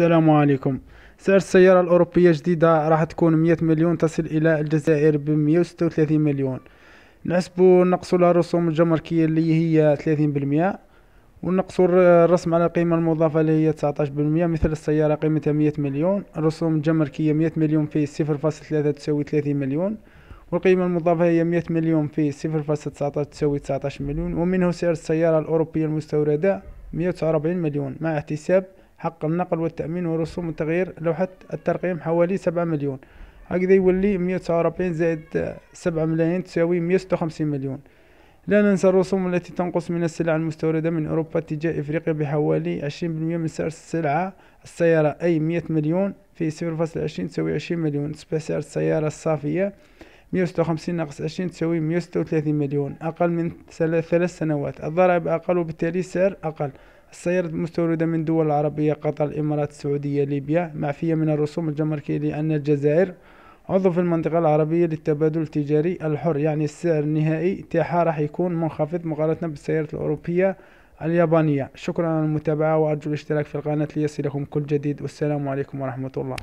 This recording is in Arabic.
السلام عليكم سعر السيارة الأوروبية الجديدة راح تكون 100 مليون تصل إلى الجزائر ب 136 مليون نحسبو نقصوا لها الرسوم الجمركية اللي هي 30% ونقصوا الرسم على القيمة المضافة اللي هي 19% مثل السيارة قيمتها 100 مليون الرسوم الجمركية 100 مليون في 0.3 تساوي 30 مليون والقيمة المضافة هي 100 مليون في 0.19 تساوي 19 مليون ومنه سعر السيارة الأوروبية المستوردة 149 مليون مع احتساب حق النقل والتأمين ورسوم التغيير لوحة الترقيم حوالي سبعة مليون هكذا يولي مية وتسعة وربعين زائد سبعة ملايين تساوي مية ستة وخمسين مليون لا ننسى الرسوم التي تنقص من السلع المستوردة من أوروبا تجاه إفريقيا بحوالي عشرين بالمية من سعر السلعة السيارة أي مية مليون في صفر فاصل عشرين تساوي عشرين مليون تصبح سعر السيارة الصافية مية وستة وخمسين ناقص عشرين تساوي مية وستة وثلاثين مليون أقل من ثلاث سنوات الضرائب أقل وبالتالي السعر أقل السيارات المستوردة من دول عربية قطر الإمارات السعودية ليبيا معفية من الرسوم الجمركية لأن الجزائر عضو في المنطقة العربية للتبادل التجاري الحر يعني السعر النهائي تاعها راح يكون منخفض مقارنة بالسيارات الأوروبية اليابانية شكرا على المتابعة وأرجو الاشتراك في القناة ليصلكم كل جديد والسلام عليكم ورحمة الله